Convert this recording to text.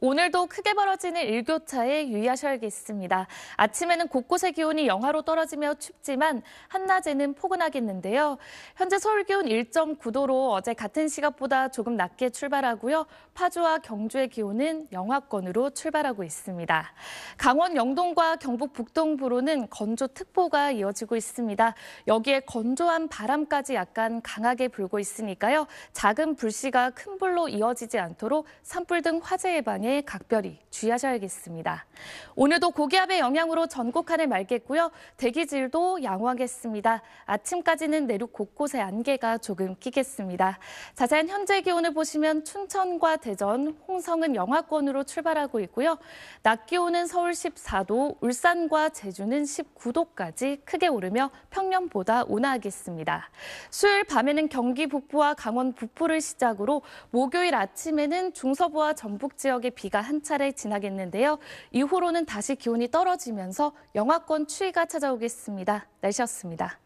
오늘도 크게 벌어지는 일교차에 유의하셔야겠습니다. 아침에는 곳곳의 기온이 영하로 떨어지며 춥지만 한낮에는 포근하겠는데요. 현재 서울 기온 1.9도로 어제 같은 시각보다 조금 낮게 출발하고요. 파주와 경주의 기온은 영하권으로 출발하고 있습니다. 강원 영동과 경북 북동부로는 건조특보가 이어지고 있습니다. 여기에 건조한 바람까지 약간 강하게 불고 있으니까요. 작은 불씨가 큰 불로 이어지지 않도록 산불 등 화재 예방에 대해 네, 각별히 주의하셔야겠습니다. 오늘도 고기압의 영향으로 전국 하늘 맑겠고요. 대기질도 양호하겠습니다. 아침까지는 내륙 곳곳에 안개가 조금 끼겠습니다. 자세한 현재 기온을 보시면 춘천과 대전, 홍성은 영하권으로 출발하고 있고요. 낮 기온은 서울 14도, 울산과 제주는 19도까지 크게 오르며 평년보다 온화하겠습니다. 수요일 밤에는 경기 북부와 강원 북부를 시작으로 목요일 아침에는 중서부와 전북 지역의 비가 한 차례 지나겠는데요. 이후로는 다시 기온이 떨어지면서 영하권 추위가 찾아오겠습니다. 날씨였습니다.